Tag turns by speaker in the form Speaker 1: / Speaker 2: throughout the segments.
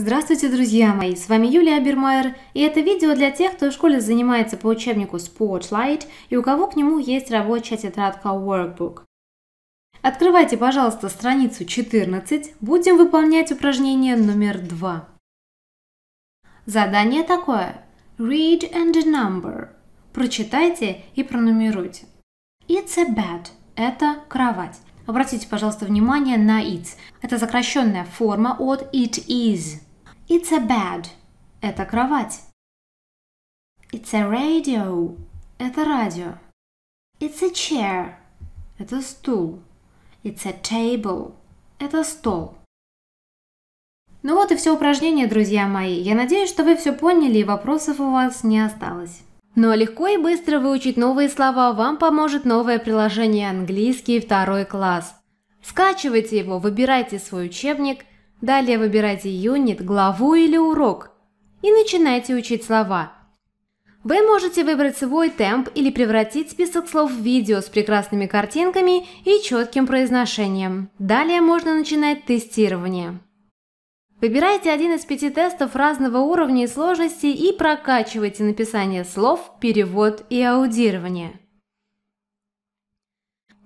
Speaker 1: Здравствуйте, друзья мои! С вами Юлия Абермайер, и это видео для тех, кто в школе занимается по учебнику Sportlight и у кого к нему есть рабочая тетрадка Workbook. Открывайте, пожалуйста, страницу 14, будем выполнять упражнение номер 2. Задание такое. Read and number. Прочитайте и пронумеруйте. It's a bed. Это кровать. Обратите, пожалуйста, внимание на it. Это сокращенная форма от it is. It's a
Speaker 2: bed. Это кровать. It's a radio. Это радио. It's a chair. Это стул. It's a table. Это стол. Ну вот и все упражнение, друзья
Speaker 1: мои. Я надеюсь, что вы все поняли и вопросов у вас не осталось. Но ну а легко и быстро выучить новые слова вам поможет новое приложение «Английский второй класс». Скачивайте его, выбирайте свой учебник Далее выбирайте юнит, главу или урок и начинайте учить слова. Вы можете выбрать свой темп или превратить список слов в видео с прекрасными картинками и четким произношением. Далее можно начинать тестирование. Выбирайте один из пяти тестов разного уровня и сложности и прокачивайте написание слов, перевод и аудирование.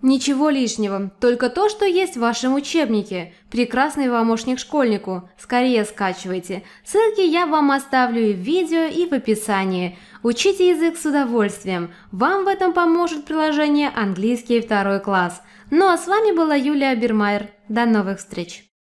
Speaker 1: «Ничего лишнего, только то, что есть в вашем учебнике. Прекрасный помощник школьнику. Скорее скачивайте. Ссылки я вам оставлю и в видео, и в описании. Учите язык с удовольствием. Вам в этом поможет приложение «Английский второй класс». Ну а с вами была Юлия Бермайер. До новых встреч!